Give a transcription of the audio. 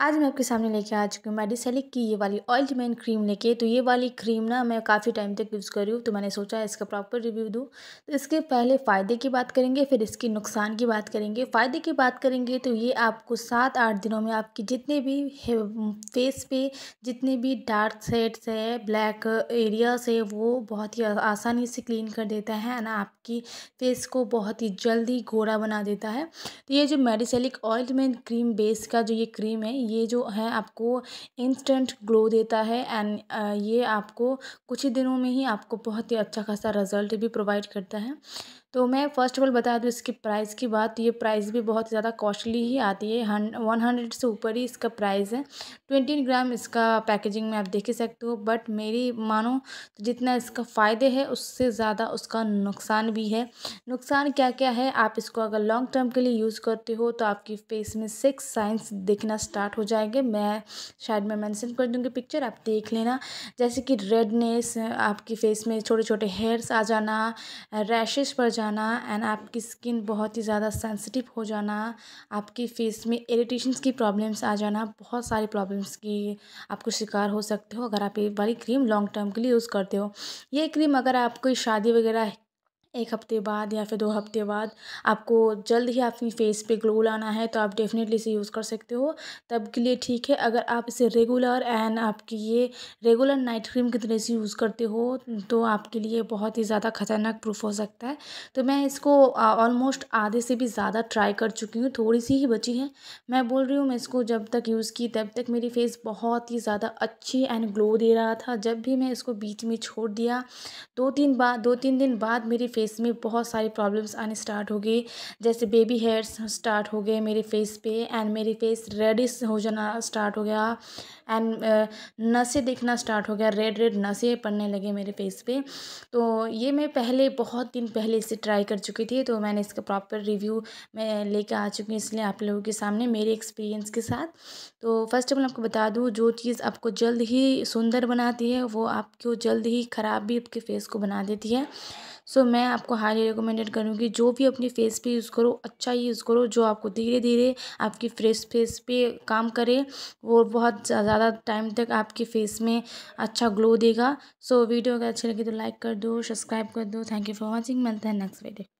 आज मैं आपके सामने लेके आ चुकी हूँ मेडिसेलिक की ये वाली मैन क्रीम लेके तो ये वाली क्रीम ना मैं काफ़ी टाइम तक यूज़ कर रही हूँ तो मैंने सोचा इसका प्रॉपर रिव्यू दूँ तो इसके पहले फ़ायदे की बात करेंगे फिर इसके नुकसान की बात करेंगे फ़ायदे की बात करेंगे तो ये आपको सात आठ दिनों में आपकी जितने भी फेस पे जितने भी डार्क सेट्स है ब्लैक एरियाज है वो बहुत ही आसानी से क्लीन कर देता है ना आपकी फेस को बहुत ही जल्दी गोरा बना देता है तो ये जो मेडिसेलिक मैन क्रीम बेस का जो ये क्रीम है ये जो है आपको इंस्टेंट ग्लो देता है एंड ये आपको कुछ ही दिनों में ही आपको बहुत ही अच्छा खासा रिज़ल्ट भी प्रोवाइड करता है तो मैं फ़र्स्ट ऑफ ऑल बता दूँ इसकी प्राइस की बात तो ये प्राइस भी बहुत ज़्यादा कॉस्टली ही आती है वन हंड्रेड से ऊपर ही इसका प्राइस है ट्वेंटी ग्राम इसका पैकेजिंग में आप देख ही सकते हो बट मेरी मानो तो जितना इसका फ़ायदे है उससे ज़्यादा उसका नुकसान भी है नुकसान क्या क्या है आप इसको अगर लॉन्ग टर्म के लिए यूज़ करते हो तो आपकी फेस में सिक्स साइंस देखना स्टार्ट हो जाएंगे मैं शायद मैं मैंसन कर दूँगी पिक्चर आप देख लेना जैसे कि रेडनेस आपकी फेस में छोटे छोटे हेयर्स आ जाना रैशेज़ पड़ जाना एंड आपकी स्किन बहुत ही ज़्यादा सेंसिटिव हो जाना आपके फेस में इरीटेशन की प्रॉब्लम्स आ जाना बहुत सारी प्रॉब्लम्स की आपको शिकार हो सकते हो अगर आप ये वाली क्रीम लॉन्ग टर्म के लिए यूज़ करते हो ये क्रीम अगर आप कोई शादी वगैरह एक हफ़्ते बाद या फिर दो हफ़्ते बाद आपको जल्द ही अपनी फेस पे ग्लो लाना है तो आप डेफिनेटली इसे यूज़ कर सकते हो तब के लिए ठीक है अगर आप इसे रेगुलर एंड आपकी ये रेगुलर नाइट क्रीम की तरह से यूज़ करते हो तो आपके लिए बहुत ही ज़्यादा ख़तरनाक प्रूफ हो सकता है तो मैं इसको ऑलमोस्ट आधे से भी ज़्यादा ट्राई कर चुकी हूँ थोड़ी सी ही बची है मैं बोल रही हूँ मैं इसको जब तक यूज़ की तब तक मेरी फेस बहुत ही ज़्यादा अच्छी एंड ग्लो दे रहा था जब भी मैं इसको बीच में छोड़ दिया दो तीन बाद दो तीन दिन बाद मेरी फेस में बहुत सारी प्रॉब्लम्स आने स्टार्ट हो गई जैसे बेबी हेयर्स स्टार्ट हो गए मेरे फेस पे एंड मेरे फेस रेडिश हो जाना स्टार्ट हो गया एंड uh, नसें दिखना स्टार्ट हो गया रेड रेड नसें पड़ने लगे मेरे फेस पे तो ये मैं पहले बहुत दिन पहले इसे ट्राई कर चुकी थी तो मैंने इसका प्रॉपर रिव्यू मैं लेके आ चुकी हूँ इसलिए आप लोगों के सामने मेरे एक्सपीरियंस के साथ तो फर्स्ट ऑफ ऑल आपको बता दूँ जो चीज़ आपको जल्द ही सुंदर बनाती है वो आपको जल्द ही ख़राब भी आपके फेस को बना देती है सो मैं आपको हाईली रिकमेंडेड करूँगी जो भी अपनी फेस पे यूज़ करो अच्छा यूज़ करो जो आपको धीरे धीरे आपकी फ्रेश फेस पे काम करे वो बहुत ज़्यादा टाइम तक आपके फेस में अच्छा ग्लो देगा सो वीडियो अगर अच्छी लगी तो लाइक कर दो सब्सक्राइब कर दो थैंक यू फॉर वॉचिंग मिलता है नेक्स्ट वीडियो